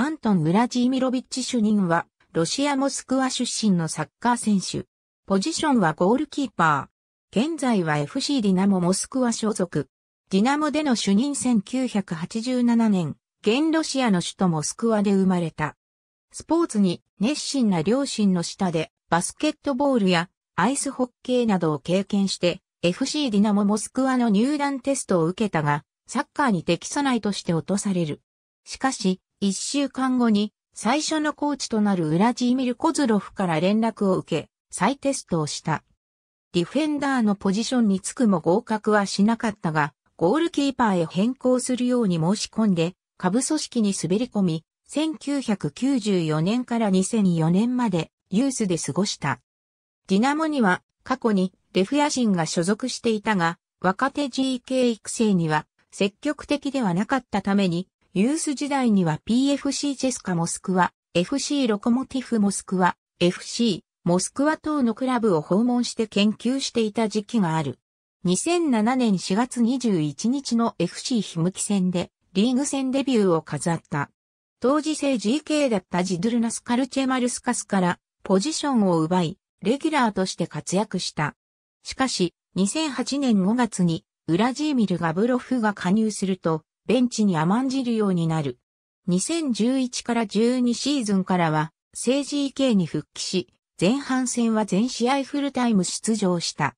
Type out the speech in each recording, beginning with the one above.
アントン・ウラジーミロビッチ主任は、ロシア・モスクワ出身のサッカー選手。ポジションはゴールキーパー。現在は FC ディナモ・モスクワ所属。ディナモでの主任1987年、現ロシアの首都モスクワで生まれた。スポーツに熱心な両親の下で、バスケットボールやアイスホッケーなどを経験して、FC ディナモ・モスクワの入団テストを受けたが、サッカーに適さないとして落とされる。しかし、一週間後に最初のコーチとなるウラジーミル・コズロフから連絡を受け、再テストをした。ディフェンダーのポジションにつくも合格はしなかったが、ゴールキーパーへ変更するように申し込んで、下部組織に滑り込み、1994年から2004年までユースで過ごした。ディナモには過去にレフヤシンが所属していたが、若手 GK 育成には積極的ではなかったためにユース時代には PFC チェスカモスクワ、FC ロコモティフモスクワ、FC モスクワ等のクラブを訪問して研究していた時期がある。2007年4月21日の FC ひむき戦でリーグ戦デビューを飾った。当時性 GK だったジドゥルナスカルチェマルスカスからポジションを奪い、レギュラーとして活躍した。しかし、2008年5月にウラジーミル・ガブロフが加入すると、ベンチに甘んじるようになる。2011から12シーズンからは、政治 EK に復帰し、前半戦は全試合フルタイム出場した。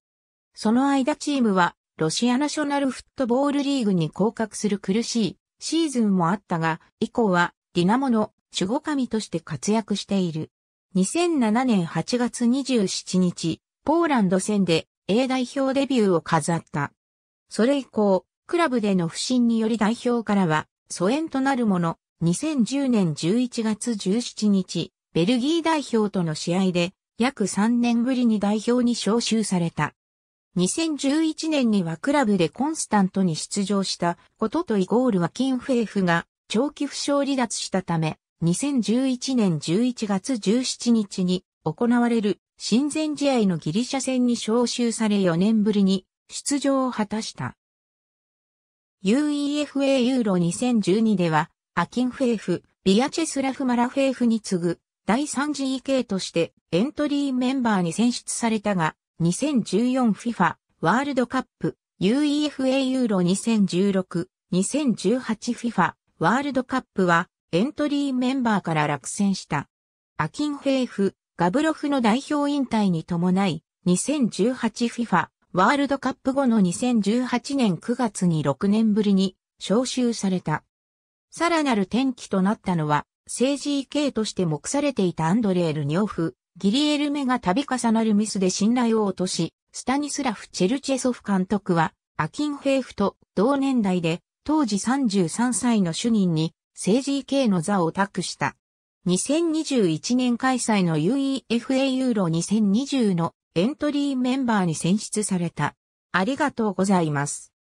その間チームは、ロシアナショナルフットボールリーグに降格する苦しいシーズンもあったが、以降は、ディナモの守護神として活躍している。2007年8月27日、ポーランド戦で A 代表デビューを飾った。それ以降、クラブでの不振により代表からは、疎遠となるもの、2010年11月17日、ベルギー代表との試合で、約3年ぶりに代表に招集された。2011年にはクラブでコンスタントに出場したこととイゴールはキンフェーフが長期負傷離脱したため、2011年11月17日に行われる親善試合のギリシャ戦に招集され4年ぶりに出場を果たした。UEFA ユーロ2012では、アキンフェーフ、ビアチェスラフ・マラフェーフに次ぐ第 3GK としてエントリーメンバーに選出されたが、2014FIFA ワールドカップ UEFA ユーロ2016、2018FIFA ワールドカップはエントリーメンバーから落選した。アキンフェーフ、ガブロフの代表引退に伴い、2018FIFA ワールドカップ後の2018年9月に6年ぶりに招集された。さらなる転機となったのは、政治 EK として目されていたアンドレール・ニョフ、ギリエルメが度重なるミスで信頼を落とし、スタニスラフ・チェルチェソフ監督は、アキンヘイフと同年代で、当時33歳の主任に政治 EK の座を託した。2021年開催の UEFA ユーロ2020のエントリーメンバーに選出された。ありがとうございます。